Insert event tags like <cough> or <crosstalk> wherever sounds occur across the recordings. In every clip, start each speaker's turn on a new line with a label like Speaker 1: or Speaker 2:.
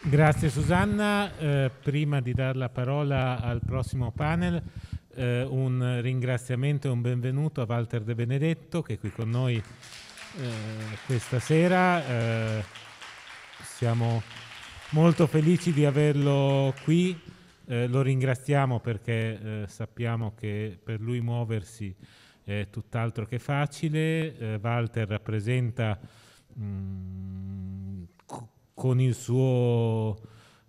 Speaker 1: Grazie Susanna. Eh, prima di dare la parola
Speaker 2: al prossimo panel, eh, un ringraziamento e un benvenuto a Walter De Benedetto che è qui con noi eh, questa sera. Eh, siamo molto felici di averlo qui. Eh, lo ringraziamo perché eh, sappiamo che per lui muoversi è tutt'altro che facile. Walter rappresenta mh, mm, con il suo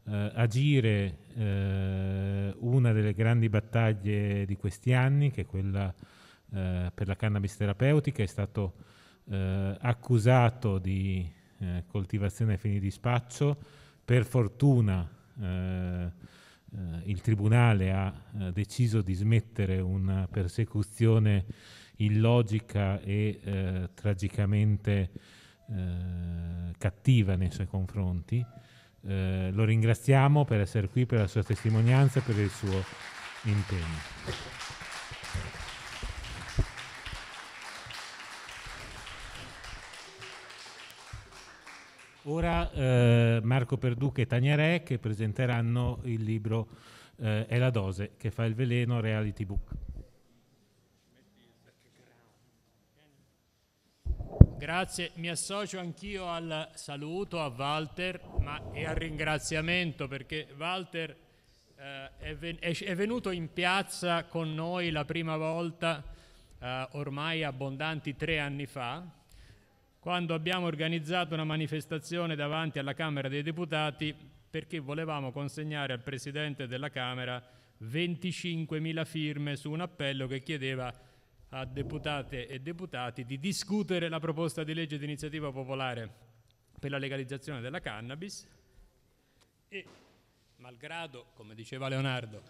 Speaker 2: eh, agire eh, una delle grandi battaglie di questi anni, che è quella eh, per la cannabis terapeutica, è stato eh, accusato di eh, coltivazione a fini di spaccio. Per fortuna eh, il Tribunale ha deciso di smettere una persecuzione illogica e tragicamente eh, cattiva nei suoi confronti. Eh, lo ringraziamo per essere qui, per la sua testimonianza e per il suo impegno. Ora eh, Marco Perduca e Tania Re che presenteranno il libro eh, È la dose che fa il veleno reality book.
Speaker 3: Grazie, mi associo anch'io al saluto a Walter ma, e al ringraziamento perché Walter eh, è, venuto in piazza con noi la prima volta eh, ormai abbondanti tre anni fa quando abbiamo organizzato una manifestazione davanti alla Camera dei Deputati perché volevamo consegnare al Presidente della Camera 25.000 firme su un appello che chiedeva a deputate e deputati di discutere la proposta di legge di iniziativa popolare per la legalizzazione della cannabis e malgrado, come diceva Leonardo,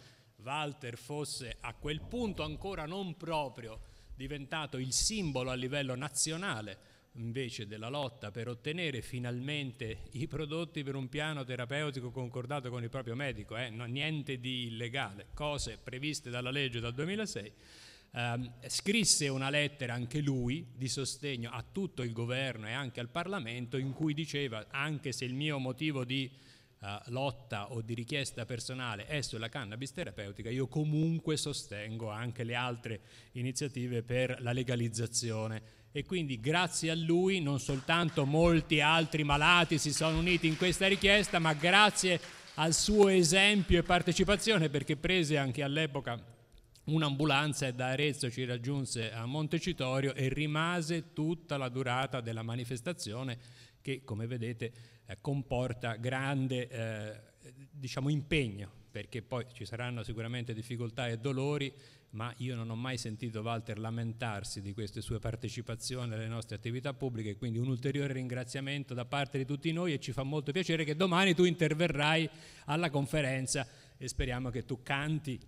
Speaker 3: Walter fosse a quel punto ancora non proprio diventato il simbolo a livello nazionale invece della lotta per ottenere finalmente i prodotti per un piano terapeutico concordato con il proprio medico, eh? niente di illegale, cose previste dalla legge dal 2006 eh, scrisse una lettera anche lui di sostegno a tutto il governo e anche al Parlamento in cui diceva anche se il mio motivo di eh, lotta o di richiesta personale è sulla cannabis terapeutica, io comunque sostengo anche le altre iniziative per la legalizzazione e quindi grazie a lui non soltanto molti altri malati si sono uniti in questa richiesta, ma grazie al suo esempio e partecipazione perché prese anche all'epoca un'ambulanza da Arezzo ci raggiunse a Montecitorio e rimase tutta la durata della manifestazione che come vedete eh, comporta grande eh, diciamo, impegno perché poi ci saranno sicuramente difficoltà e dolori ma io non ho mai sentito Walter lamentarsi di queste sue partecipazioni alle nostre attività pubbliche, quindi un ulteriore ringraziamento da parte di tutti noi e ci fa molto piacere che domani tu interverrai alla conferenza e speriamo che tu canti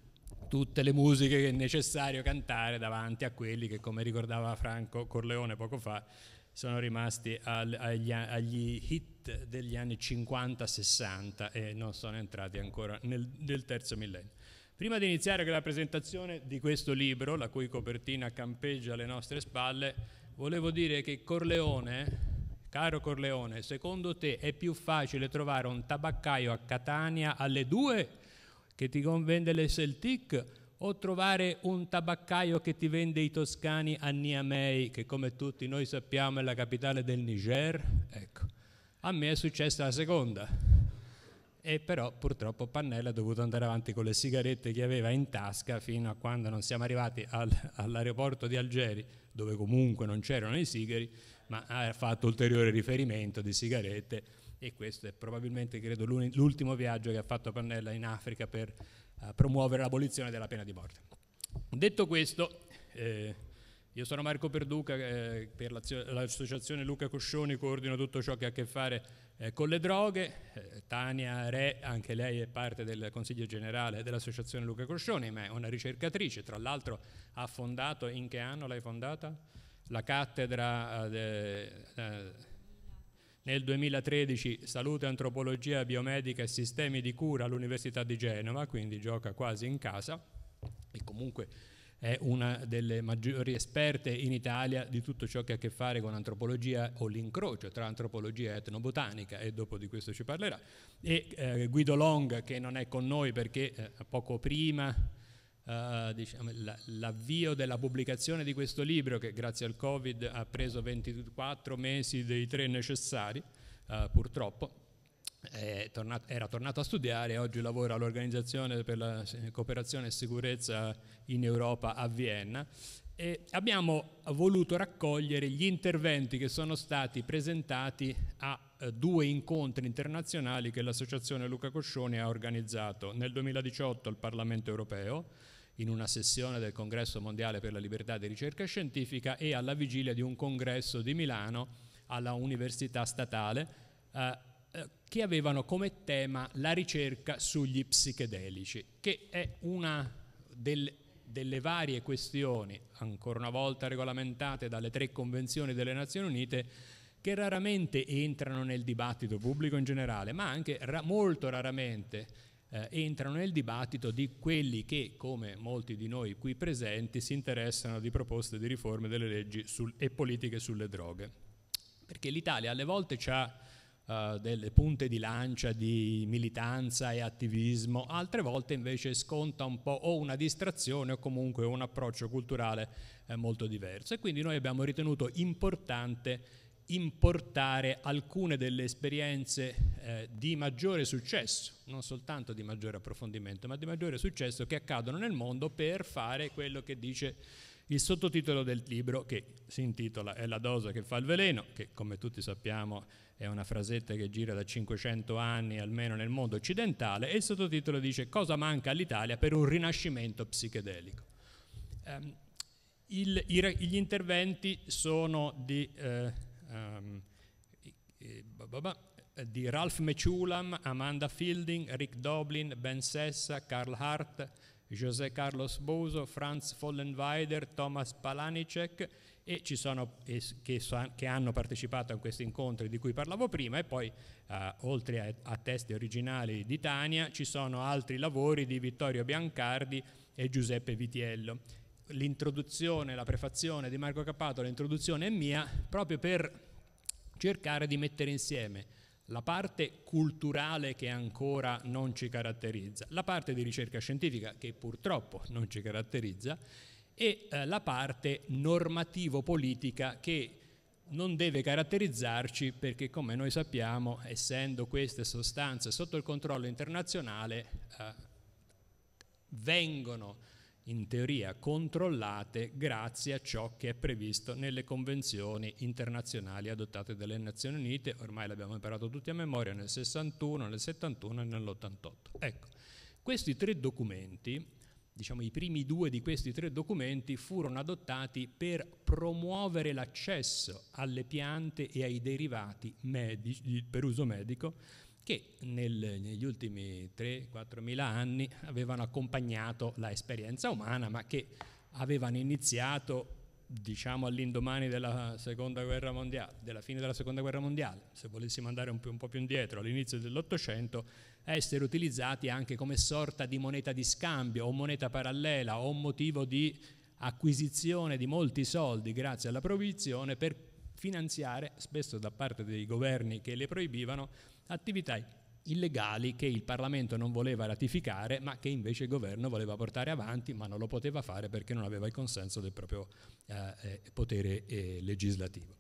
Speaker 3: tutte le musiche che è necessario cantare davanti a quelli che, come ricordava Franco Corleone poco fa, sono rimasti al, agli, agli, hit degli anni 50-60 e non sono entrati ancora nel, nel terzo millennio. Prima di iniziare con la presentazione di questo libro, la cui copertina campeggia alle nostre spalle, volevo dire che Corleone, caro Corleone, secondo te è più facile trovare un tabaccaio a Catania alle 2 che ti convende le Celtic o trovare un tabaccaio che ti vende i toscani a Niamey, che come tutti noi sappiamo è la capitale del Niger? Ecco, a me è successa la seconda. E però purtroppo Pannella ha dovuto andare avanti con le sigarette che aveva in tasca fino a quando non siamo arrivati al, all'aeroporto di Algeri, dove comunque non c'erano i sigari, ma ha fatto ulteriore riferimento di sigarette e questo è probabilmente credo l'ultimo viaggio che ha fatto Pannella in Africa per uh, promuovere l'abolizione della pena di morte. Detto questo, eh, io sono Marco Perduca, eh, per l'associazione Luca Coscioni coordino tutto ciò che ha a che fare eh, con le droghe, eh, Tania Re, anche lei è parte del Consiglio Generale dell'associazione Luca Coscioni, ma è una ricercatrice, tra l'altro ha fondato, in che anno l'hai fondata? La cattedra... De, eh, nel 2013 Salute, Antropologia, Biomedica e Sistemi di Cura all'Università di Genova, quindi gioca quasi in casa e comunque è una delle maggiori esperte in Italia di tutto ciò che ha a che fare con antropologia o l'incrocio tra antropologia e etnobotanica e dopo di questo ci parlerà. E eh, Guido Long che non è con noi perché eh, poco prima Uh, diciamo, la, l'avvio della pubblicazione di questo libro che grazie al Covid ha preso 24 mesi dei tre necessari, uh, purtroppo. Tornato, era tornato a studiare e oggi lavora all'Organizzazione per la eh, Cooperazione e Sicurezza in Europa a Vienna e abbiamo voluto raccogliere gli interventi che sono stati presentati a eh, due incontri internazionali che l'associazione Luca Coscioni ha organizzato nel 2018 al Parlamento europeo, in una sessione del Congresso mondiale per la libertà di ricerca scientifica e alla vigilia di un congresso di Milano alla Università Statale eh, eh che avevano come tema la ricerca sugli psichedelici, che è una delle delle varie questioni, ancora una volta regolamentate dalle tre convenzioni delle Nazioni Unite, che raramente entrano nel dibattito pubblico in generale, ma anche ra- molto raramente eh, entrano nel dibattito di quelli che, come molti di noi qui presenti, si interessano di proposte di riforme delle leggi sul- e politiche sulle droghe. Perché l'Italia alle volte ci ha eh, delle punte di lancia di militanza e attivismo, altre volte invece sconta un po' o una distrazione o comunque un approccio culturale eh, molto diverso. E quindi noi abbiamo ritenuto importante importare alcune delle esperienze eh, di maggiore successo, non soltanto di maggiore approfondimento, ma di maggiore successo che accadono nel mondo per fare quello che dice il sottotitolo del libro che si intitola È la dose che fa il veleno, che come tutti sappiamo è una frasetta che gira da 500 anni almeno nel mondo occidentale, e il sottotitolo dice Cosa manca all'Italia per un rinascimento psichedelico. Um, il, i, gli interventi sono di, eh, um, di Ralph Mechulam, Amanda Fielding, Rick Doblin, Ben Sessa, Carl Hart, José Carlos Boso, Franz Vollenweider, Thomas Palanicek e ci sono, e, che, che, hanno partecipato a questi incontri di cui parlavo prima e poi eh, oltre a, a, testi originali di Tania ci sono altri lavori di Vittorio Biancardi e Giuseppe Vitiello. L'introduzione, la prefazione di Marco Cappato, l'introduzione è mia proprio per cercare di mettere insieme la parte culturale che ancora non ci caratterizza, la parte di ricerca scientifica che purtroppo non ci caratterizza e eh, la parte normativo-politica che non deve caratterizzarci perché come noi sappiamo, essendo queste sostanze sotto il controllo internazionale, eh, vengono in teoria controllate grazie a ciò che è previsto nelle convenzioni internazionali adottate dalle Nazioni Unite, ormai l'abbiamo imparato tutti a memoria nel 61, nel 71 e nell'88. Ecco, questi tre documenti, diciamo i primi due di questi tre documenti furono adottati per promuovere l'accesso alle piante e ai derivati medici, per uso medico che nel, negli ultimi 3-4 mila anni avevano accompagnato l'esperienza umana, ma che avevano iniziato diciamo all'indomani della seconda guerra mondiale, della fine della seconda guerra mondiale, se volessimo andare un, un po' più indietro, all'inizio dell'Ottocento, a essere utilizzati anche come sorta di moneta di scambio o moneta parallela o motivo di acquisizione di molti soldi grazie alla proibizione per finanziare, spesso da parte dei governi che le proibivano, attività illegali che il Parlamento non voleva ratificare ma che invece il governo voleva portare avanti ma non lo poteva fare perché non aveva il consenso del proprio eh, eh potere eh, legislativo.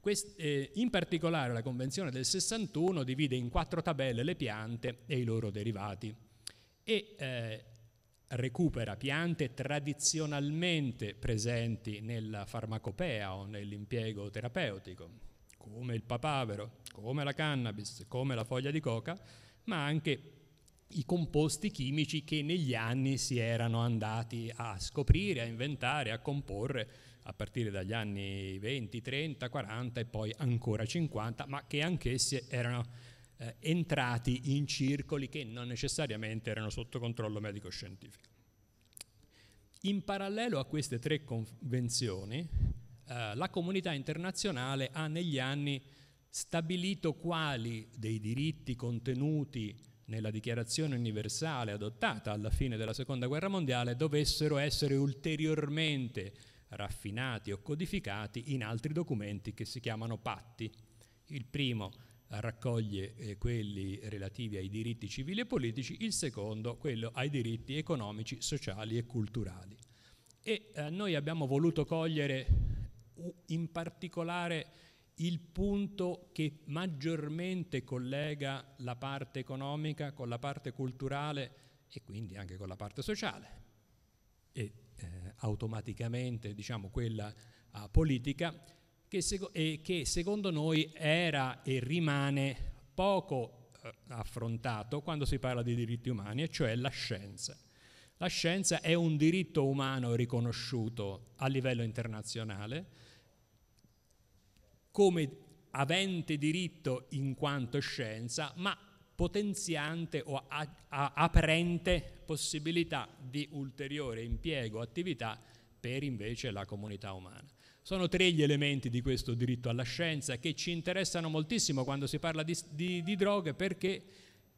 Speaker 3: Quest, eh, in particolare la Convenzione del 61 divide in quattro tabelle le piante e i loro derivati e eh, recupera piante tradizionalmente presenti nella farmacopea o nell'impiego terapeutico come il papavero, come la cannabis, come la foglia di coca, ma anche i composti chimici che negli anni si erano andati a scoprire, a inventare, a comporre a partire dagli anni 20, 30, 40 e poi ancora 50, ma che anch'essi erano eh, entrati in circoli che non necessariamente erano sotto controllo medico-scientifico. In parallelo a queste tre convenzioni, eh, la comunità internazionale ha negli anni stabilito quali dei diritti contenuti nella dichiarazione universale adottata alla fine della seconda guerra mondiale dovessero essere ulteriormente raffinati o codificati in altri documenti che si chiamano patti. Il primo raccoglie eh, quelli relativi ai diritti civili e politici, il secondo quello ai diritti economici, sociali e culturali. E eh, noi abbiamo voluto cogliere in particolare il punto che maggiormente collega la parte economica con la parte culturale e quindi anche con la parte sociale e eh, automaticamente diciamo quella eh, politica che, seco- che, secondo noi era e rimane poco eh, affrontato quando si parla di diritti umani e cioè la scienza. La scienza è un diritto umano riconosciuto a livello internazionale, come avente diritto in quanto scienza, ma potenziante o a, a, aprente possibilità di ulteriore impiego, attività per invece la comunità umana. Sono tre gli elementi di questo diritto alla scienza che ci interessano moltissimo quando si parla di, di, di droghe perché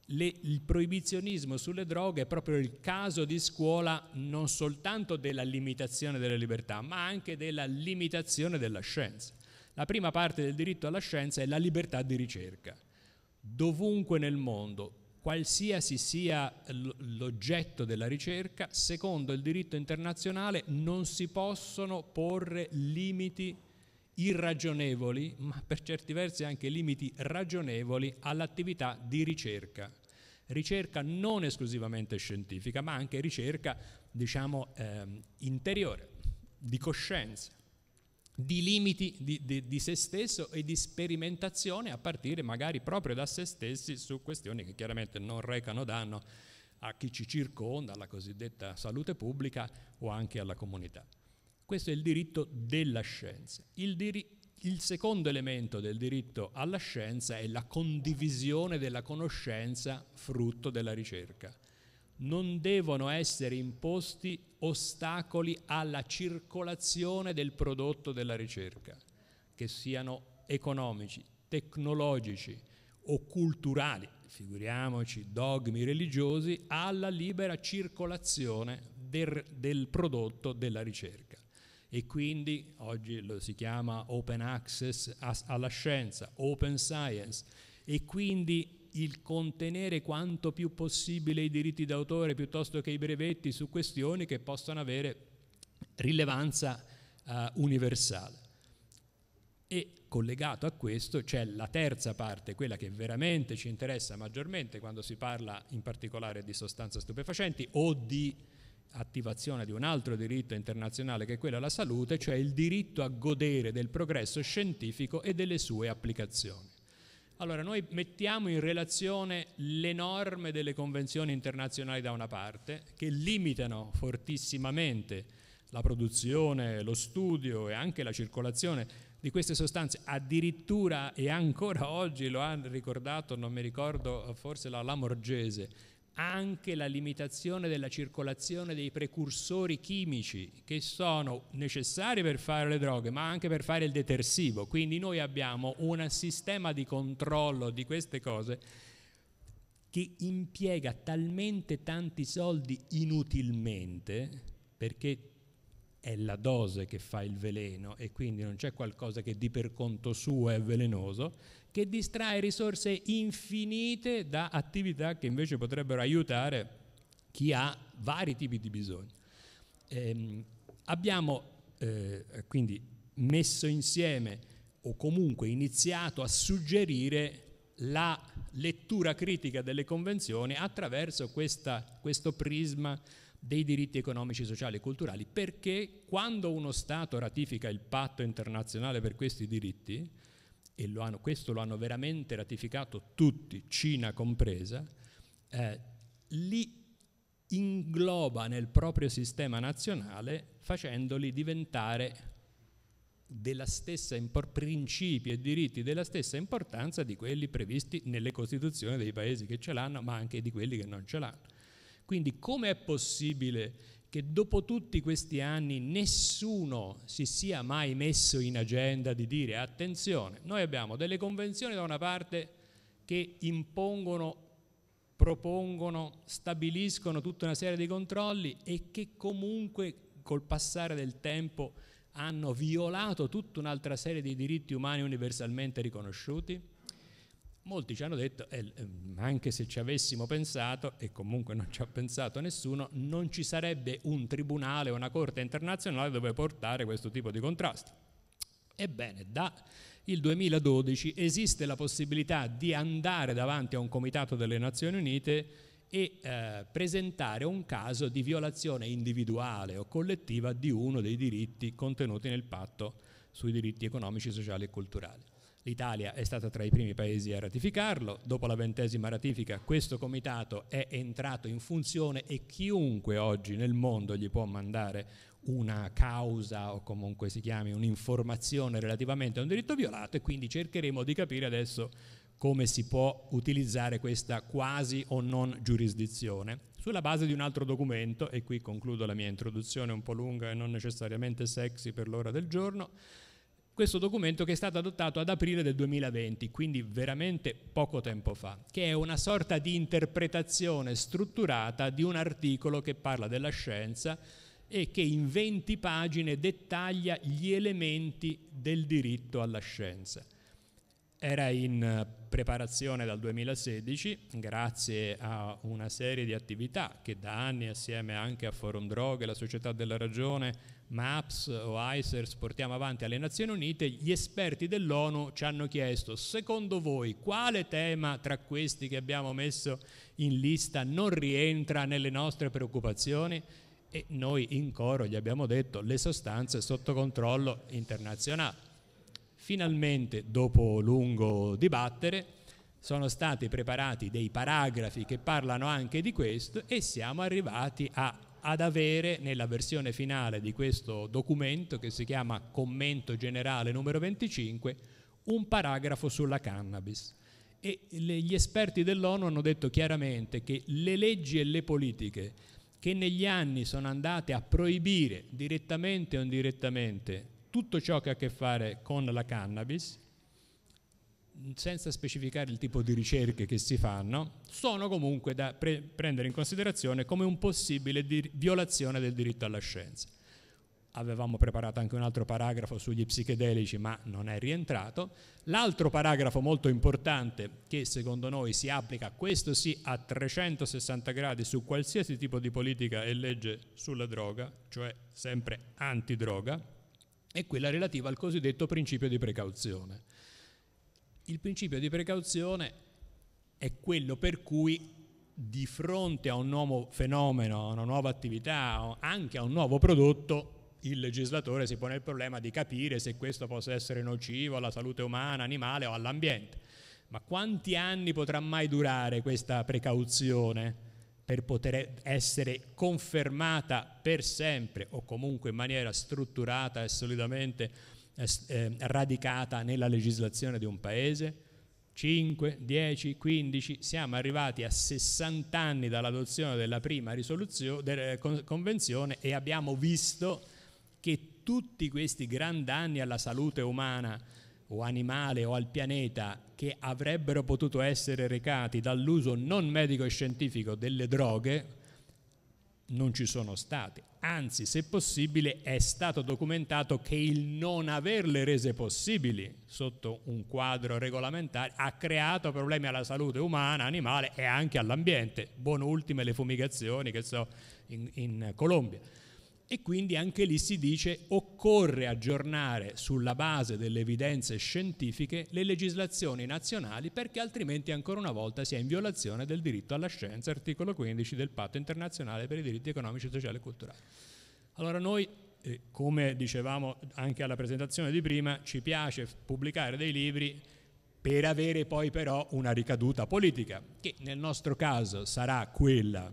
Speaker 3: le, il proibizionismo sulle droghe è proprio il caso di scuola non soltanto della limitazione delle libertà ma anche della limitazione della scienza. La prima parte del diritto alla scienza è la libertà di ricerca. Dovunque nel mondo, qualsiasi sia l'oggetto della ricerca, secondo il diritto internazionale non si possono porre limiti irragionevoli, ma per certi versi anche limiti ragionevoli all'attività di ricerca. Ricerca non esclusivamente scientifica, ma anche ricerca, diciamo, eh, interiore, di coscienza di limiti di, di, di, se stesso e di sperimentazione a partire magari proprio da se stessi su questioni che chiaramente non recano danno a chi ci circonda, alla cosiddetta salute pubblica o anche alla comunità. Questo è il diritto della scienza. Il, diri- il secondo elemento del diritto alla scienza è la condivisione della conoscenza frutto della ricerca. Non devono essere imposti ostacoli alla circolazione del prodotto della ricerca, che siano economici, tecnologici o culturali, figuriamoci dogmi religiosi, alla libera circolazione del, del prodotto della ricerca. E quindi oggi lo si chiama open access alla scienza, open science, e quindi il contenere quanto più possibile i diritti d'autore piuttosto che i brevetti su questioni che possano avere rilevanza eh, universale. E collegato a questo c'è la terza parte, quella che veramente ci interessa maggiormente quando si parla in particolare di sostanze stupefacenti o di attivazione di un altro diritto internazionale che è quello alla salute, cioè il diritto a godere del progresso scientifico e delle sue applicazioni. Allora, noi mettiamo in relazione le norme delle convenzioni internazionali da una parte, che limitano fortissimamente la produzione, lo studio e anche la circolazione di queste sostanze, addirittura e ancora <laughs> oggi lo ha ricordato, non mi ricordo, forse la Lamorgese, anche la limitazione della circolazione dei precursori chimici che sono necessari per fare le droghe, ma anche per fare il detersivo. Quindi noi abbiamo un sistema di controllo di queste cose che impiega talmente tanti soldi inutilmente, perché è la dose che fa il veleno e quindi non c'è qualcosa che di per conto suo è velenoso, che distrae risorse infinite da attività che invece potrebbero aiutare chi ha vari tipi di bisogni. Eh, abbiamo eh, quindi messo insieme o comunque iniziato a suggerire la lettura critica delle convenzioni attraverso questa, questo prisma dei diritti economici, sociali e culturali, perché quando uno Stato ratifica il patto internazionale per questi diritti, e lo hanno, questo lo hanno veramente ratificato tutti, Cina compresa, eh, li ingloba nel proprio sistema nazionale facendoli diventare impor- principi e diritti della stessa importanza di quelli previsti nelle costituzioni dei paesi che ce l'hanno, ma anche di quelli che non ce l'hanno. Quindi come è possibile che dopo tutti questi anni nessuno si sia mai messo in agenda di dire attenzione, noi abbiamo delle convenzioni da una parte che impongono, propongono, stabiliscono tutta una serie di controlli e che comunque col passare del tempo hanno violato tutta un'altra serie di diritti umani universalmente riconosciuti? Molti ci hanno detto, eh, ehm, anche se ci avessimo pensato, e comunque non ci ha pensato nessuno, non ci sarebbe un tribunale o una corte internazionale dove portare questo tipo di contrasto. Ebbene, da il 2012 esiste la possibilità di andare davanti a un comitato delle Nazioni Unite e eh, presentare un caso di violazione individuale o collettiva di uno dei diritti contenuti nel patto sui diritti economici, sociali e culturali. L'Italia è stata tra i primi paesi a ratificarlo, dopo la ventesima ratifica questo comitato è entrato in funzione e chiunque oggi nel mondo gli può mandare una causa o comunque si chiami un'informazione relativamente a un diritto violato e quindi cercheremo di capire adesso come si può utilizzare questa quasi o non giurisdizione sulla base di un altro documento, e qui concludo la mia introduzione un po' lunga e non necessariamente sexy per l'ora del giorno, questo documento che è stato adottato ad aprile del 2020, quindi veramente poco tempo fa, che è una sorta di interpretazione strutturata di un articolo che parla della scienza e che in 20 pagine dettaglia gli elementi del diritto alla scienza. Era in preparazione dal 2016 grazie a una serie di attività che da anni assieme anche a Forum Droghe, la Società della Ragione, MAPS o ICERS portiamo avanti alle Nazioni Unite, gli esperti dell'ONU ci hanno chiesto secondo voi quale tema tra questi che abbiamo messo in lista non rientra nelle nostre preoccupazioni? E noi in coro gli abbiamo detto le sostanze sotto controllo internazionale. Finalmente, dopo lungo dibattere, sono stati preparati dei paragrafi che parlano anche di questo e siamo arrivati a, ad avere nella versione finale di questo documento che si chiama Commento Generale numero 25 un paragrafo sulla cannabis. E le, gli esperti dell'ONU hanno detto chiaramente che le leggi e le politiche che negli anni sono andate a proibire direttamente o indirettamente tutto ciò che ha a che fare con la cannabis, senza specificare il tipo di ricerche che si fanno, sono comunque da pre prendere in considerazione come un possibile violazione del diritto alla scienza. Avevamo preparato anche un altro paragrafo sugli psichedelici, ma non è rientrato. L'altro paragrafo molto importante, che secondo noi si applica, questo sì, a 360 gradi su qualsiasi tipo di politica e legge sulla droga, cioè sempre antidroga, è quella relativa al cosiddetto principio di precauzione. Il principio di precauzione è quello per cui di fronte a un nuovo fenomeno, a una nuova attività, anche a un nuovo prodotto, il legislatore si pone il problema di capire se questo possa essere nocivo alla salute umana, animale o all'ambiente. Ma quanti anni potrà mai durare questa precauzione? per poter essere confermata per sempre o comunque in maniera strutturata e solidamente eh, eh radicata nella legislazione di un paese? 5, 10, 15, siamo arrivati a 60 anni dall'adozione della prima della eh, convenzione e abbiamo visto che tutti questi grandi danni alla salute umana o animale o al pianeta che avrebbero potuto essere recati dall'uso non medico e scientifico delle droghe non ci sono state. Anzi, se possibile, è stato documentato che il non averle rese possibili sotto un quadro regolamentare ha creato problemi alla salute umana, animale e anche all'ambiente. Buon ultime le fumigazioni che so in, in Colombia e quindi anche lì si dice occorre aggiornare sulla base delle evidenze scientifiche le legislazioni nazionali perché altrimenti ancora una volta si è in violazione del diritto alla scienza, articolo 15 del patto internazionale per i diritti economici, sociali e culturali. Allora noi, eh, come dicevamo anche alla presentazione di prima, ci piace pubblicare dei libri per avere poi però una ricaduta politica, che nel nostro caso sarà quella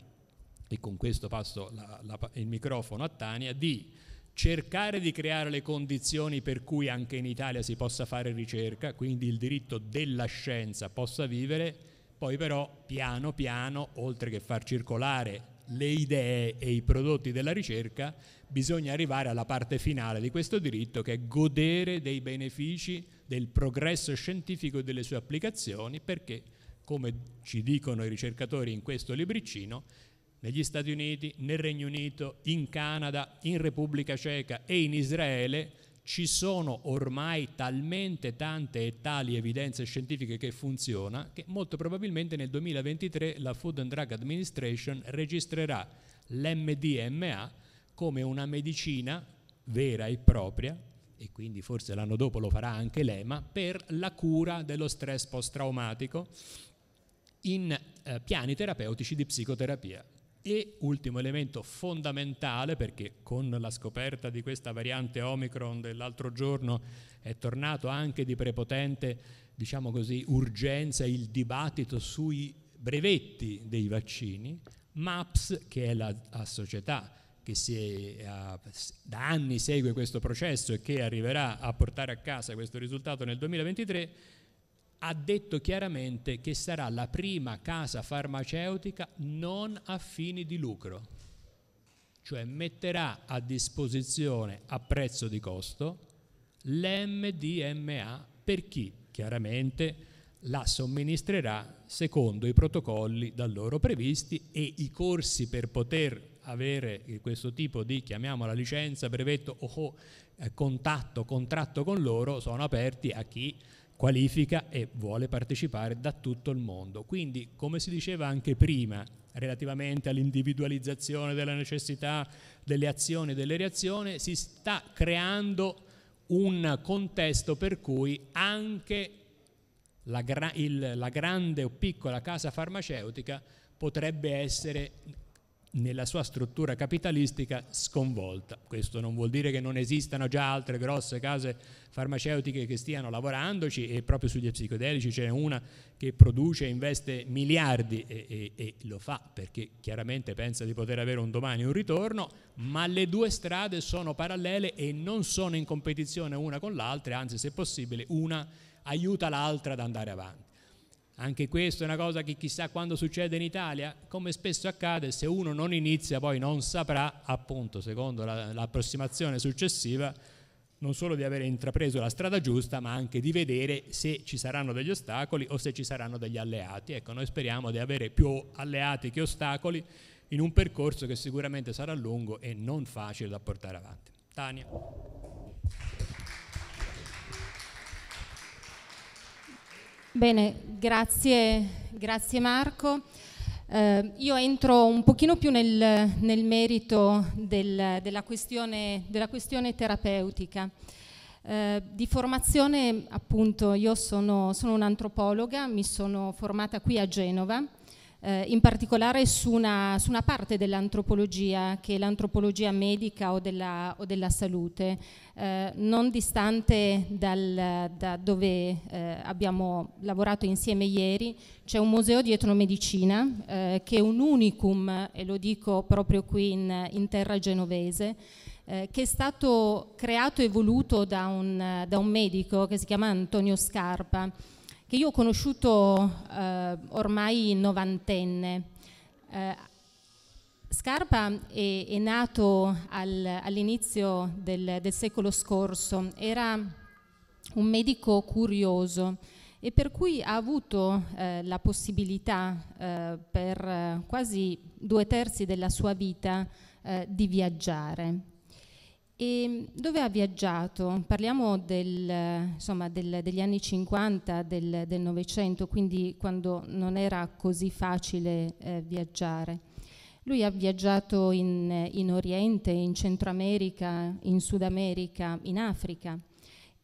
Speaker 3: e con questo passo la, la, il microfono a Tania, di cercare di creare le condizioni per cui anche in Italia si possa fare ricerca, quindi il diritto della scienza possa vivere, poi però piano piano, oltre che far circolare le idee e i prodotti della ricerca, bisogna arrivare alla parte finale di questo diritto che è godere dei benefici del progresso scientifico e delle sue applicazioni perché, come ci dicono i ricercatori in questo libricino, negli Stati Uniti, nel Regno Unito, in Canada, in Repubblica Ceca e in Israele ci sono ormai talmente tante e tali evidenze scientifiche che funziona che molto probabilmente nel 2023 la Food and Drug Administration registrerà l'MDMA come una medicina vera e propria e quindi forse l'anno dopo lo farà anche l'EMA per la cura dello stress post-traumatico in eh, piani terapeutici di psicoterapia. E ultimo elemento fondamentale, perché con la scoperta di questa variante Omicron dell'altro giorno è tornato anche di prepotente, diciamo così, urgenza il dibattito sui brevetti dei vaccini, MAPS, che è la, la società che è, da anni segue questo processo e che arriverà a portare a casa questo risultato nel 2023, ha detto chiaramente che sarà la prima casa farmaceutica non a fini di lucro, cioè metterà a disposizione a prezzo di costo l'MDMA per chi chiaramente la somministrerà secondo i protocolli da loro previsti e i corsi per poter avere questo tipo di, chiamiamola licenza, brevetto o eh, contatto, contratto con loro, sono aperti a chi qualifica e vuole partecipare da tutto il mondo. Quindi, come si diceva anche prima, relativamente all'individualizzazione della necessità delle azioni e delle reazioni, si sta creando un contesto per cui anche la, gra- il, la grande o piccola casa farmaceutica potrebbe essere nella sua struttura capitalistica sconvolta. Questo non vuol dire che non esistano già altre grosse case farmaceutiche che stiano lavorandoci e proprio sugli psicodelici c'è una che produce e investe miliardi e, e, e, lo fa perché chiaramente pensa di poter avere un domani un ritorno, ma le due strade sono parallele e non sono in competizione una con l'altra, anzi se possibile una aiuta l'altra ad andare avanti. Anche questa è una cosa che chissà quando succede in Italia, come spesso accade, se uno non inizia poi non saprà, appunto, secondo l'approssimazione successiva, non solo di avere intrapreso la strada giusta, ma anche di vedere se ci saranno degli ostacoli o se ci saranno degli alleati. Ecco, noi speriamo di avere più alleati che ostacoli in un percorso che sicuramente sarà lungo e non facile da portare avanti. Tania.
Speaker 1: Bene, grazie, grazie Marco. Eh, io entro un pochino più nel, nel merito del, della, questione, della, questione, terapeutica. Eh, di formazione, appunto, io sono, sono un'antropologa, mi sono formata qui a Genova eh, in particolare su una, su una parte dell'antropologia, che è l'antropologia medica o della, o della salute, eh, non distante dal, da dove eh, abbiamo lavorato insieme ieri, c'è un museo di etnomedicina eh, che è un unicum, e lo dico proprio qui in, in terra genovese, eh, che è stato creato e voluto da un, da un medico che si chiama Antonio Scarpa che io ho conosciuto eh, ormai novantenne. Eh, Scarpa è, è nato al, all'inizio del, del, secolo scorso, era un medico curioso e per cui ha avuto eh, la possibilità eh, per quasi due terzi della sua vita eh, di viaggiare. E mm, dove ha viaggiato? Parliamo del, insomma, del, degli anni 50 del, del Novecento, quindi quando non era così facile eh, viaggiare. Lui ha viaggiato in, in, Oriente, in Centro America, in Sud America, in Africa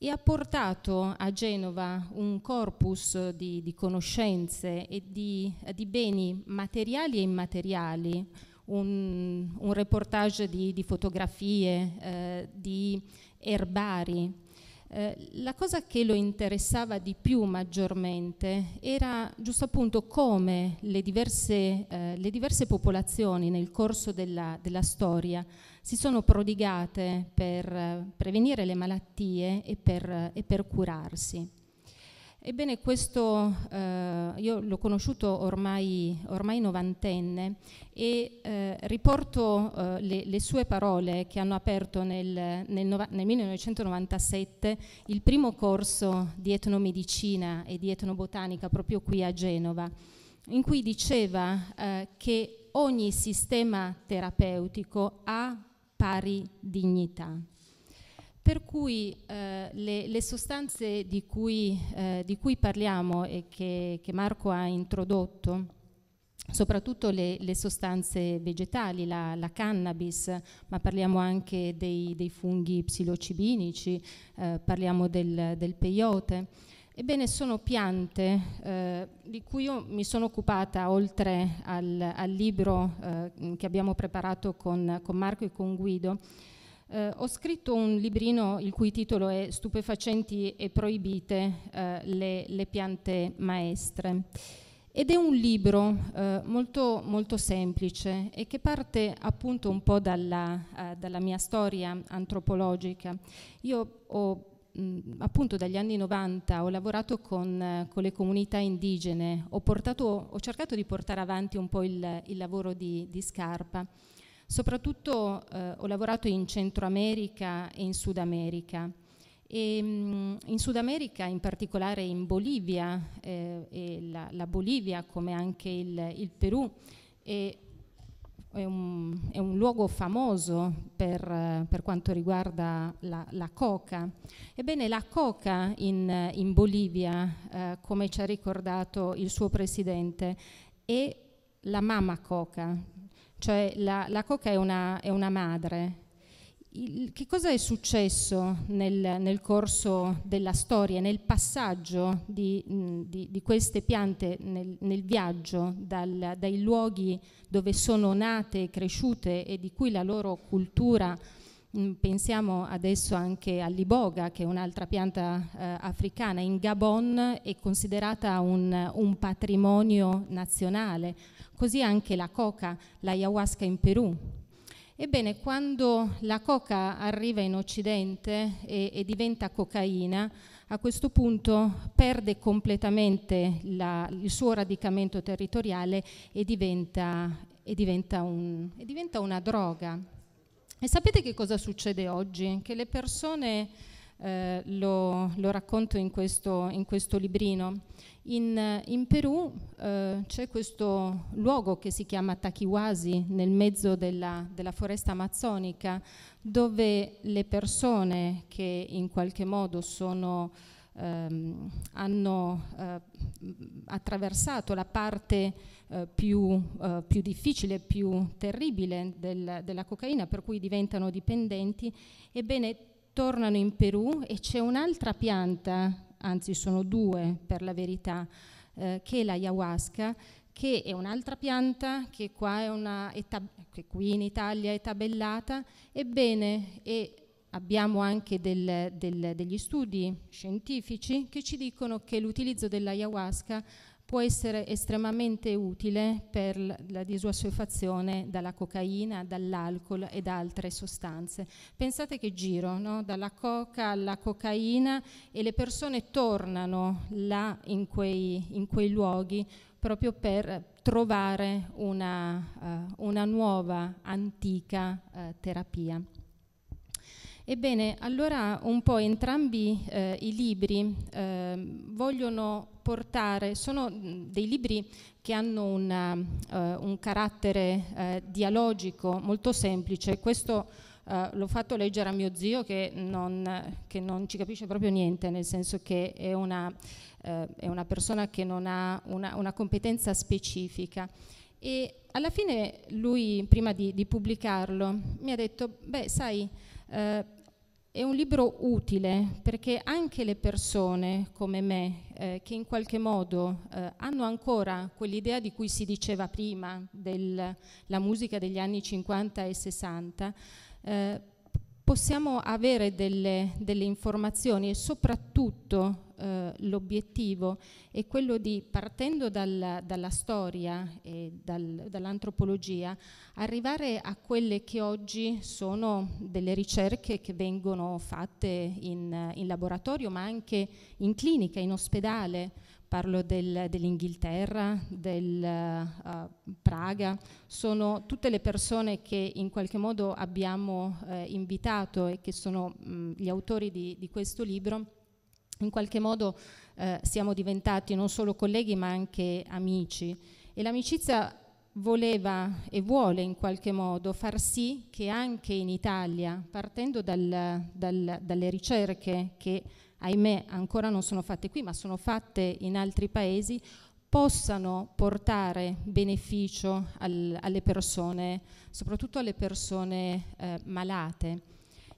Speaker 1: e ha portato a Genova un corpus di, di conoscenze e di, di beni materiali e immateriali un, un reportage di, di fotografie, eh, di erbari. Eh, la cosa che lo interessava di più maggiormente era giusto appunto come le diverse, eh, le diverse popolazioni nel corso della, della, storia si sono prodigate per eh, prevenire le malattie e per, e per curarsi. Ebbene, questo eh, io l'ho conosciuto ormai, ormai novantenne e eh, riporto eh, le, le, sue parole che hanno aperto nel, nel, nel, 1997 il primo corso di etnomedicina e di etnobotanica proprio qui a Genova, in cui diceva eh, che ogni sistema terapeutico ha pari dignità per cui eh, le, le, sostanze di cui, eh, di cui parliamo e che, che, Marco ha introdotto, soprattutto le, le sostanze vegetali, la, la, cannabis, ma parliamo anche dei, dei funghi psilocibinici, eh, parliamo del, del, peyote, ebbene sono piante eh, di cui io mi sono occupata oltre al, al libro eh, che abbiamo preparato con, con Marco e con Guido, eh, ho scritto un librino il cui titolo è Stupefacenti e proibite eh, le, le, piante maestre. Ed è un libro eh, molto, molto, semplice e che parte appunto un po' dalla, eh, dalla mia storia antropologica. Io ho mm, appunto dagli anni 90 ho lavorato con, eh, con le comunità indigene, ho, portato, ho, cercato di portare avanti un po' il, il lavoro di, di Scarpa Soprattutto eh, ho lavorato in Centro America e in Sud America. E, mh, mm, in Sud America, in particolare in Bolivia, eh, la, la, Bolivia come anche il, il Perù, è, è, un, è, un, luogo famoso per, per quanto riguarda la, la, coca. Ebbene, la coca in, in Bolivia, eh, come ci ha ricordato il suo presidente, è la mamma coca, cioè la, la coca è una, è una madre. Il, che cosa è successo nel, nel, corso della storia, nel passaggio di, di, di queste piante, nel, nel viaggio dal, dai luoghi dove sono nate cresciute e di cui la loro cultura Pensiamo adesso anche all'iboga, che è un'altra pianta eh, africana. In Gabon è considerata un, un patrimonio nazionale così anche la coca, la ayahuasca in Perù. Ebbene, quando la coca arriva in Occidente e, e diventa cocaina, a questo punto perde completamente la, il suo radicamento territoriale e diventa, e diventa, un, e diventa una droga. E sapete che cosa succede oggi? Che le persone eh, lo, lo, racconto in questo, in questo librino. In, in Perù eh, c'è questo luogo che si chiama Takiwasi, nel mezzo della, della foresta amazzonica, dove le persone che in qualche modo sono Ehm, hanno eh, attraversato la parte eh, più, eh, più, difficile, più terribile del, della cocaina, per cui diventano dipendenti, ebbene tornano in Perù e c'è un'altra pianta, anzi sono due per la verità, eh, che è la ayahuasca, che è un'altra pianta che qua, che qui in Italia è tabellata, ebbene abbiamo anche del, del, degli studi scientifici che ci dicono che l'utilizzo della ayahuasca può essere estremamente utile per la disuassuefazione dalla cocaina, dall'alcol e da altre sostanze. Pensate che giro, no? dalla coca alla cocaina e le persone tornano là in quei, in quei luoghi proprio per trovare una, uh, una nuova, antica uh, terapia. Ebbene, allora un po' entrambi eh, i libri eh, vogliono portare, sono mm, dei libri che hanno una, eh, un carattere eh, dialogico molto semplice, questo eh, l'ho fatto leggere a mio zio che non, che non, ci capisce proprio niente, nel senso che è una, eh, è una persona che non ha una, una competenza specifica. E alla fine lui, prima di, di pubblicarlo, mi ha detto, beh, sai, eh, è un libro utile perché anche le persone come me, eh, che in qualche modo eh, hanno ancora quell'idea di cui si diceva prima della musica degli anni 50 e 60, eh, possiamo avere delle, delle informazioni e soprattutto eh, l'obiettivo è quello di, partendo dal, dalla storia e dal, dall'antropologia, arrivare a quelle che oggi sono delle ricerche che vengono fatte in, in laboratorio, ma anche in clinica, in ospedale, parlo del, dell'Inghilterra, del uh, Praga, sono tutte le persone che in qualche modo abbiamo eh, invitato e che sono mh, gli autori di, di questo libro in qualche modo eh, siamo diventati non solo colleghi ma anche amici e l'amicizia voleva e vuole in qualche modo far sì che anche in Italia, partendo dal, dal, dalle ricerche che ahimè ancora non sono fatte qui ma sono fatte in altri paesi, possano portare beneficio al, alle persone, soprattutto alle persone eh, malate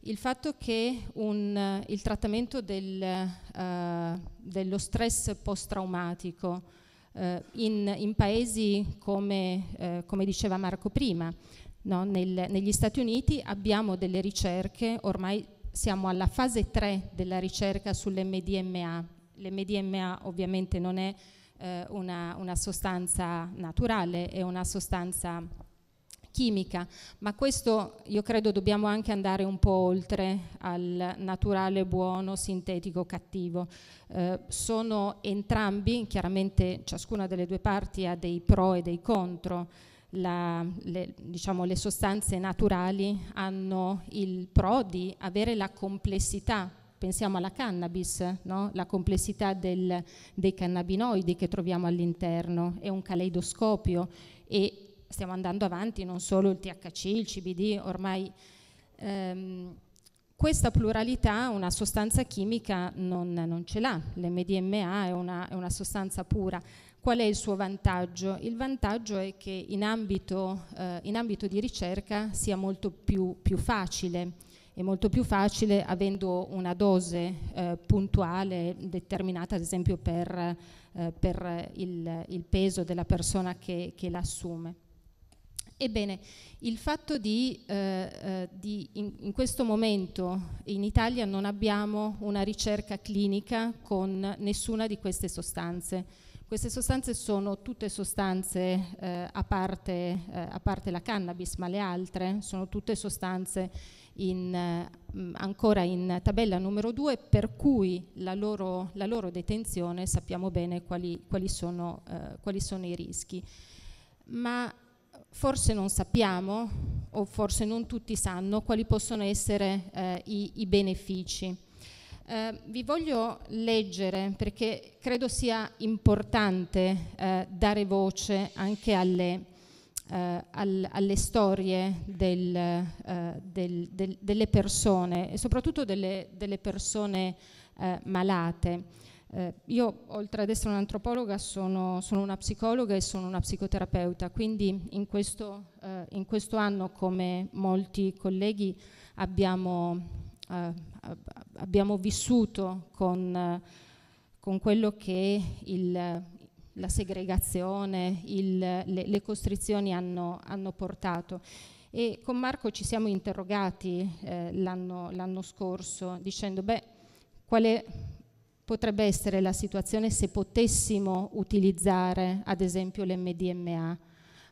Speaker 1: il fatto che un, il trattamento del, eh, dello stress post-traumatico eh, in, in, paesi come, eh, come, diceva Marco prima, no? Nel, negli Stati Uniti abbiamo delle ricerche, ormai siamo alla fase 3 della ricerca sull'MDMA. L'MDMA ovviamente non è eh, una, una sostanza naturale, è una sostanza chimica, ma questo io credo dobbiamo anche andare un po' oltre al naturale buono, sintetico cattivo. Eh, sono entrambi, chiaramente ciascuna delle due parti ha dei pro e dei contro. La, le, diciamo, le sostanze naturali hanno il pro di avere la complessità pensiamo alla cannabis, no? la complessità del, dei cannabinoidi che troviamo all'interno, è un caleidoscopio e stiamo andando avanti, non solo il THC, il CBD, ormai ehm, questa pluralità una sostanza chimica non, non ce l'ha, l'MDMA è una, è una sostanza pura. Qual è il suo vantaggio? Il vantaggio è che in ambito, eh, in ambito di ricerca sia molto più, più, facile, è molto più facile avendo una dose eh, puntuale determinata ad esempio per, eh, per il, il, peso della persona che, che l'assume. Ebbene, il fatto di, eh, eh, di in, in, questo momento in Italia non abbiamo una ricerca clinica con nessuna di queste sostanze. Queste sostanze sono tutte sostanze eh, a, parte, eh, a, parte, la cannabis, ma le altre sono tutte sostanze in, eh, ancora in tabella numero 2 per cui la loro, la loro detenzione sappiamo bene quali, quali, sono, eh, quali sono i rischi ma Forse non sappiamo o forse non tutti sanno quali possono essere eh, i, i, benefici. Eh, vi voglio leggere perché credo sia importante eh, dare voce anche alle, eh, al, alle storie del, eh, del, del, delle persone e soprattutto delle, delle persone eh, malate. Eh, io, oltre ad essere un'antropologa, sono, sono, una psicologa e sono una psicoterapeuta, quindi in questo, eh, in questo anno, come molti colleghi, abbiamo, eh, abbiamo vissuto con, con, quello che il, la segregazione, il, le, le, costrizioni hanno, hanno portato. E con Marco ci siamo interrogati eh, l'anno, l'anno scorso dicendo, beh, quale potrebbe essere la situazione se potessimo utilizzare ad esempio l'MDMA.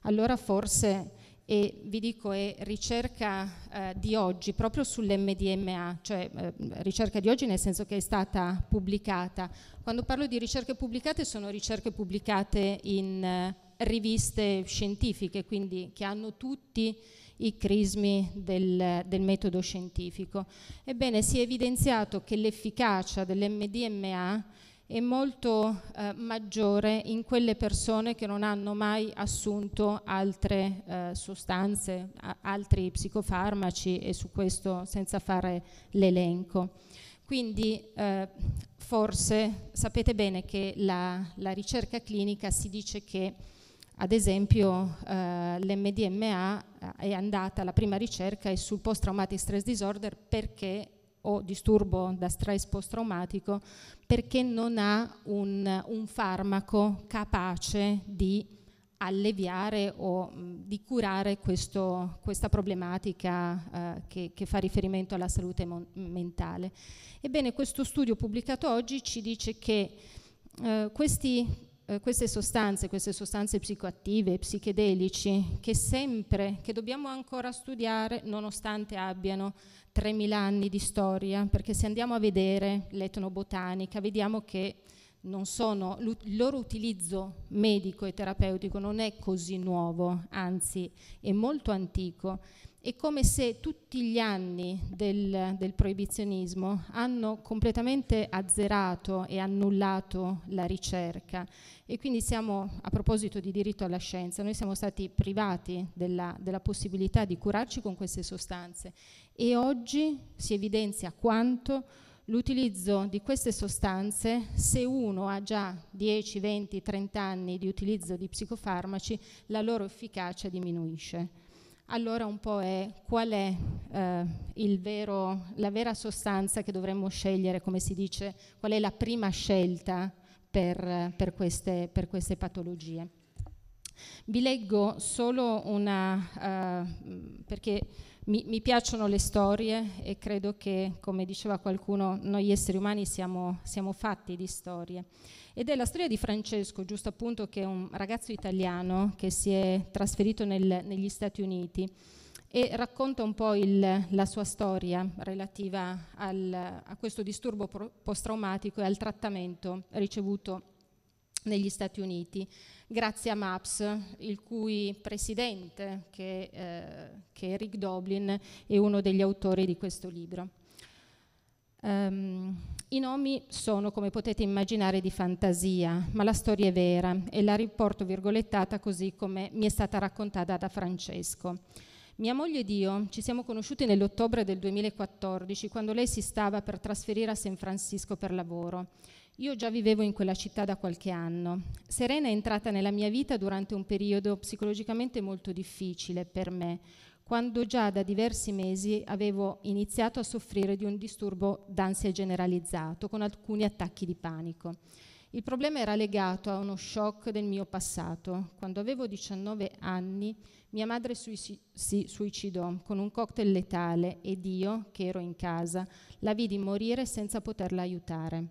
Speaker 1: Allora forse, e vi dico, è ricerca eh, di oggi proprio sull'MDMA, cioè eh, ricerca di oggi nel senso che è stata pubblicata. Quando parlo di ricerche pubblicate sono ricerche pubblicate in eh, riviste scientifiche, quindi che hanno tutti i crismi del, del metodo scientifico. Ebbene, si è evidenziato che l'efficacia dell'MDMA è molto eh, maggiore in quelle persone che non hanno mai assunto altre eh, sostanze, altri psicofarmaci e su questo senza fare l'elenco. Quindi eh, forse sapete bene che la, la ricerca clinica si dice che ad esempio eh, l'MDMA eh, è andata, la prima ricerca è sul post-traumatic stress disorder perché o disturbo da stress post-traumatico perché non ha un, un farmaco capace di alleviare o mh, mm, di curare questo, questa problematica eh, che, che, fa riferimento alla salute mentale. Ebbene, questo studio pubblicato oggi ci dice che eh, questi eh, queste sostanze, queste sostanze psicoattive, psichedelici, che sempre, che dobbiamo ancora studiare nonostante abbiano 3.000 anni di storia, perché se andiamo a vedere l'etnobotanica vediamo che non sono, il loro utilizzo medico e terapeutico non è così nuovo, anzi è molto antico è come se tutti gli anni del, del, proibizionismo hanno completamente azzerato e annullato la ricerca e quindi siamo, a proposito di diritto alla scienza, noi siamo stati privati della, della possibilità di curarci con queste sostanze e oggi si evidenzia quanto l'utilizzo di queste sostanze, se uno ha già 10, 20, 30 anni di utilizzo di psicofarmaci, la loro efficacia diminuisce allora un po' è qual è eh, vero, la vera sostanza che dovremmo scegliere, come si dice, qual è la prima scelta per, per, queste, per queste, patologie. Vi leggo solo una, eh, perché mi, mi, piacciono le storie e credo che, come diceva qualcuno, noi esseri umani siamo, siamo fatti di storie ed è la storia di Francesco, giusto appunto che è un ragazzo italiano che si è trasferito nel, negli Stati Uniti e racconta un po' il, la sua storia relativa al, a questo disturbo post-traumatico e al trattamento ricevuto negli Stati Uniti, grazie a MAPS, il cui presidente, che, eh, che è Rick Doblin, è uno degli autori di questo libro. Um, i nomi sono, come potete immaginare, di fantasia, ma la storia è vera e la riporto virgolettata così come mi è stata raccontata da Francesco. Mia moglie ed io ci siamo conosciuti nell'ottobre del 2014, quando lei si stava per trasferire a San Francisco per lavoro. Io già vivevo in quella città da qualche anno. Serena è entrata nella mia vita durante un periodo psicologicamente molto difficile per me, quando già da diversi mesi avevo iniziato a soffrire di un disturbo d'ansia generalizzato con alcuni attacchi di panico. Il problema era legato a uno shock del mio passato. Quando avevo 19 anni mia madre suici si suicidò con un cocktail letale ed io, che ero in casa, la vidi morire senza poterla aiutare.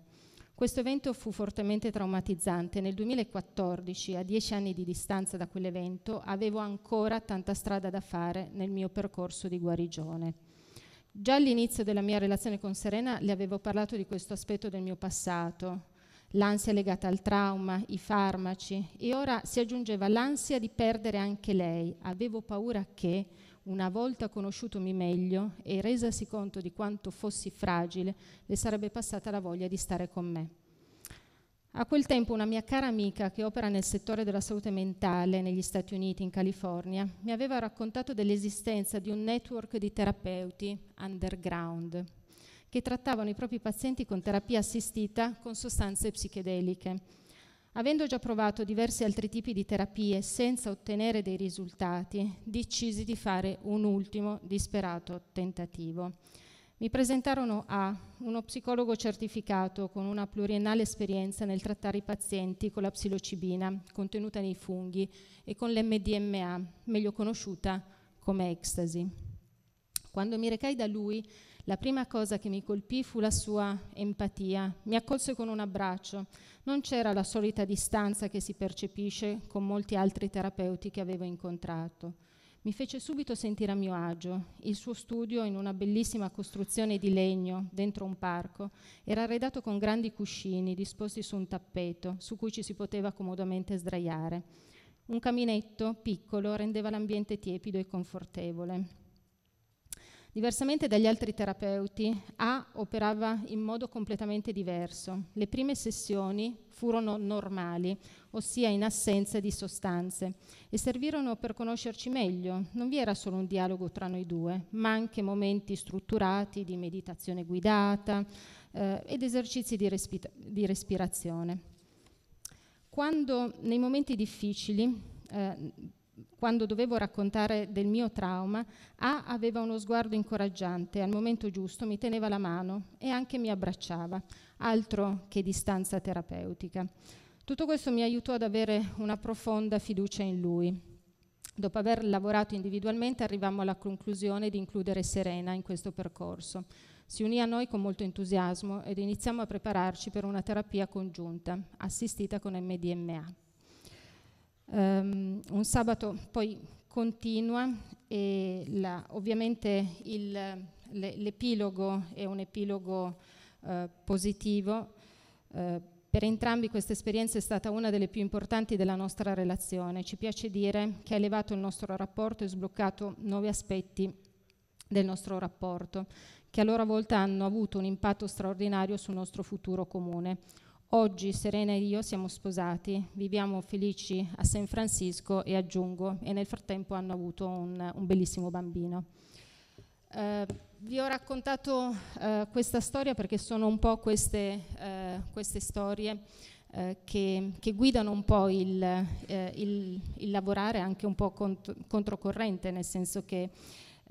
Speaker 1: Questo evento fu fortemente traumatizzante. Nel 2014, a dieci anni di distanza da quell'evento, avevo ancora tanta strada da fare nel mio percorso di guarigione. Già all'inizio della mia relazione con Serena le avevo parlato di questo aspetto del mio passato, l'ansia legata al trauma, i farmaci e ora si aggiungeva l'ansia di perdere anche lei. Avevo paura che una volta conosciutomi meglio e resasi conto di quanto fossi fragile, le sarebbe passata la voglia di stare con me. A quel tempo una mia cara amica che opera nel settore della salute mentale negli Stati Uniti, in California, mi aveva raccontato dell'esistenza di un network di terapeuti underground che trattavano i propri pazienti con terapia assistita con sostanze psichedeliche. Avendo già provato diversi altri tipi di terapie senza ottenere dei risultati, decisi di fare un ultimo disperato tentativo. Mi presentarono a uno psicologo certificato con una pluriennale esperienza nel trattare i pazienti con la psilocibina contenuta nei funghi e con l'MDMA, meglio conosciuta come ecstasy. Quando mi recai da lui, la prima cosa che mi colpì fu la sua empatia. Mi accolse con un abbraccio. Non c'era la solita distanza che si percepisce con molti altri terapeuti che avevo incontrato. Mi fece subito sentire a mio agio. Il suo studio, in una bellissima costruzione di legno dentro un parco, era arredato con grandi cuscini disposti su un tappeto su cui ci si poteva comodamente sdraiare. Un caminetto piccolo rendeva l'ambiente tiepido e confortevole. Diversamente dagli altri terapeuti, A operava in modo completamente diverso. Le prime sessioni furono normali, ossia in assenza di sostanze, e servirono per conoscerci meglio. Non vi era solo un dialogo tra noi due, ma anche momenti strutturati di meditazione guidata eh, ed esercizi di, respi di respirazione. Quando nei momenti difficili eh, quando dovevo raccontare del mio trauma, A aveva uno sguardo incoraggiante, al momento giusto mi teneva la mano e anche mi abbracciava, altro che distanza terapeutica. Tutto questo mi aiutò ad avere una profonda fiducia in lui. Dopo aver lavorato individualmente arrivammo alla conclusione di includere Serena in questo percorso. Si unì a noi con molto entusiasmo ed iniziamo a prepararci per una terapia congiunta, assistita con MDMA. Um, un sabato poi continua e la, ovviamente il, le, l'epilogo è un epilogo eh, positivo. Eh, per entrambi questa esperienza è stata una delle più importanti della nostra relazione. Ci piace dire che ha elevato il nostro rapporto e sbloccato nuovi aspetti del nostro rapporto, che a loro volta hanno avuto un impatto straordinario sul nostro futuro comune. Oggi Serena e io siamo sposati, viviamo felici a San Francisco e aggiungo, e nel frattempo hanno avuto un, un bellissimo bambino. Eh, vi ho raccontato eh, questa storia perché sono un po' queste, eh, queste storie eh, che, che, guidano un po' il, eh, il, il, lavorare anche un po' cont- controcorrente, nel senso che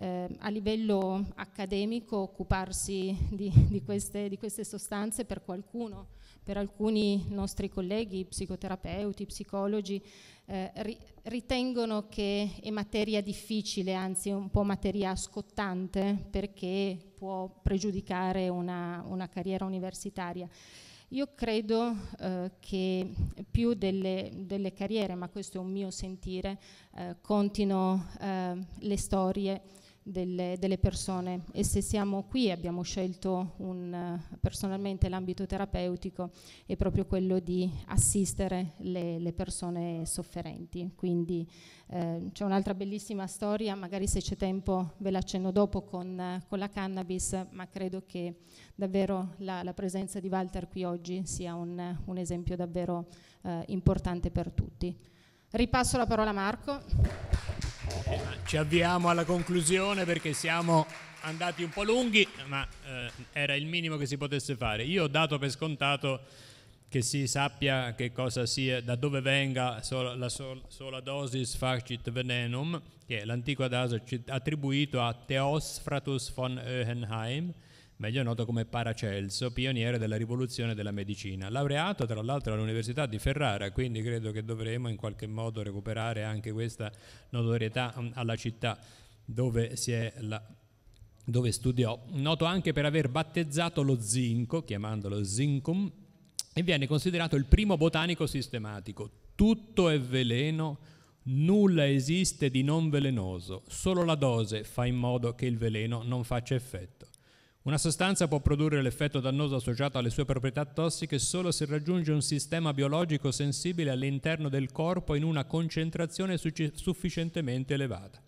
Speaker 1: eh, a livello accademico occuparsi di, di, queste, di queste sostanze per qualcuno, per alcuni nostri colleghi, psicoterapeuti, psicologi, eh, ri ritengono che è materia difficile, anzi un po' materia scottante, perché può pregiudicare una, una carriera universitaria. Io credo eh, che più delle, delle, carriere, ma questo è un mio sentire, eh, contino eh, le storie delle, delle, persone e se siamo qui abbiamo scelto un, personalmente l'ambito terapeutico è proprio quello di assistere le, le persone sofferenti. Quindi eh, c'è un'altra bellissima storia, magari se c'è tempo ve la accenno dopo con, con, la cannabis, ma credo che davvero la, la presenza di Walter qui oggi sia un, un esempio davvero eh, importante per tutti. Ripasso la parola a Marco.
Speaker 3: ci avviamo alla conclusione perché siamo andati un po' lunghi, ma eh, era il minimo che si potesse fare. Io ho dato per scontato che si sappia che cosa sia, da dove venga sola, la sol, sola dosis facit venenum, che l'antico adagio attribuito a Theosfratus von Oehenheim, meglio noto come Paracelso, pioniere della rivoluzione della medicina. Laureato tra l'altro all'Università di Ferrara, quindi credo che dovremo in qualche modo recuperare anche questa notorietà mm, alla città dove si è la dove studiò, noto anche per aver battezzato lo zinco, chiamandolo zincum, e viene considerato il primo botanico sistematico. Tutto è veleno, nulla esiste di non velenoso, solo la dose fa in modo che il veleno non faccia effetto. Una sostanza può produrre l'effetto dannoso associato alle sue proprietà tossiche solo se raggiunge un sistema biologico sensibile all'interno del corpo in una concentrazione sufficientemente elevata.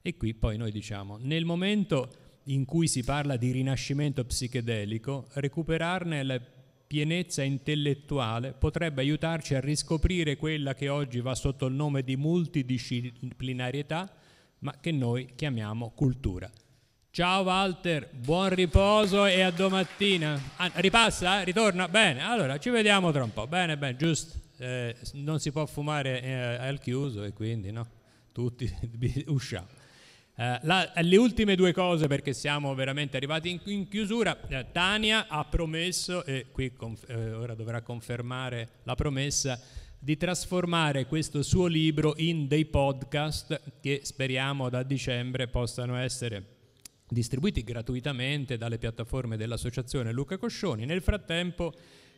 Speaker 3: E qui poi noi diciamo, nel momento in cui si parla di rinascimento psichedelico, recuperarne la pienezza intellettuale potrebbe aiutarci a riscoprire quella che oggi va sotto il nome di multidisciplinarietà, ma che noi chiamiamo cultura. Ciao Walter, buon riposo e a domattina. Ah, ripassa? Eh? Ritorna? Bene, allora ci vediamo tra un po'. Bene, bene, giusto. Eh, non si può fumare eh, al chiuso e quindi no, tutti <laughs> usciamo. Eh, la, le ultime due cose perché siamo veramente arrivati in, in chiusura. Eh, Tania ha promesso, e qui eh, ora dovrà confermare la promessa, di trasformare questo suo libro in dei podcast che speriamo da dicembre possano essere distribuiti gratuitamente dalle piattaforme dell'associazione Luca Coscioni. Nel frattempo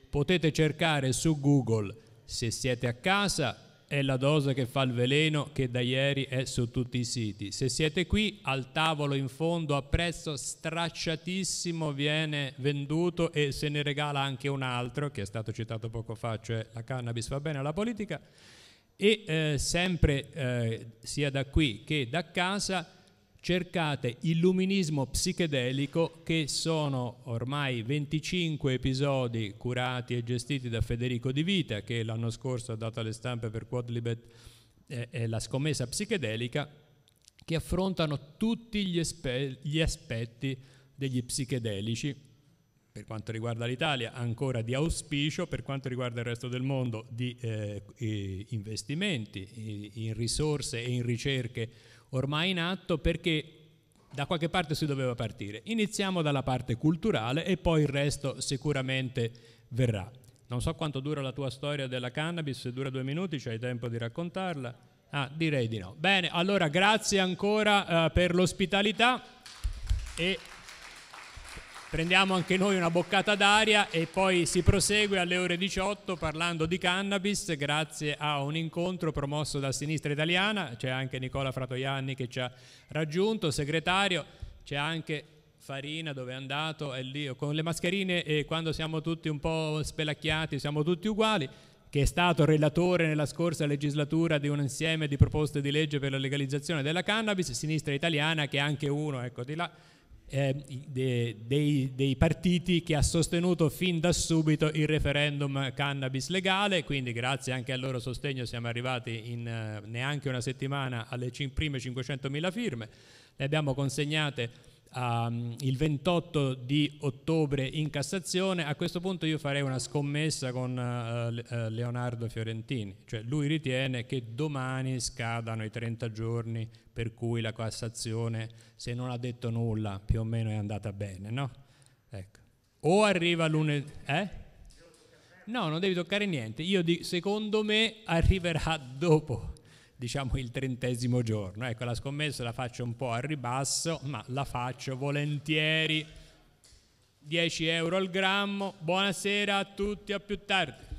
Speaker 3: potete cercare su Google, se siete a casa, è la dose che fa il veleno che da ieri è su tutti i siti. Se siete qui al tavolo in fondo a prezzo stracciatissimo viene venduto e se ne regala anche un altro che è stato citato poco fa, cioè la cannabis va bene alla politica e eh, sempre eh, sia da qui che da casa cercate Illuminismo psichedelico che sono ormai 25 episodi curati e gestiti da Federico Di Vita che l'anno scorso ha dato alle stampe per Quadlibet eh, eh, la scommessa psichedelica che affrontano tutti gli, espe- gli aspetti degli psichedelici per quanto riguarda l'Italia ancora di auspicio, per quanto riguarda il resto del mondo di eh, investimenti in risorse e in ricerche ormai in atto perché da qualche parte si doveva partire. Iniziamo dalla parte culturale e poi il resto sicuramente verrà. Non so quanto dura la tua storia della cannabis, se dura due minuti c'hai tempo di raccontarla? Ah, direi di no. Bene, allora grazie ancora eh, per l'ospitalità e prendiamo anche noi una boccata d'aria e poi si prosegue alle ore 18 parlando di cannabis grazie a un incontro promosso da Sinistra Italiana, c'è anche Nicola Fratoianni che ci ha raggiunto, segretario, c'è anche Farina dove è andato, è lì con le mascherine e quando siamo tutti un po' spelacchiati siamo tutti uguali che è stato relatore nella scorsa legislatura di un insieme di proposte di legge per la legalizzazione della cannabis, Sinistra Italiana, che è anche uno, ecco di là, eh, de, dei, dei, partiti che ha sostenuto fin da subito il referendum cannabis legale, quindi grazie anche al loro sostegno siamo arrivati in eh, neanche una settimana alle cin- prime 500.000 firme, le abbiamo consegnate um, il 28 di ottobre in Cassazione, a questo punto io farei una scommessa con uh, Leonardo Fiorentini, cioè lui ritiene che domani scadano i 30 giorni per cui la Cassazione, se non ha detto nulla, più o meno è andata bene, no? Ecco. O arriva lunedì... Eh? No, non devi toccare niente. Io di, secondo me arriverà dopo diciamo il trentesimo giorno. Ecco, la scommessa la faccio un po' a ribasso, ma la faccio volentieri. 10 euro al grammo. Buonasera a tutti, a più tardi.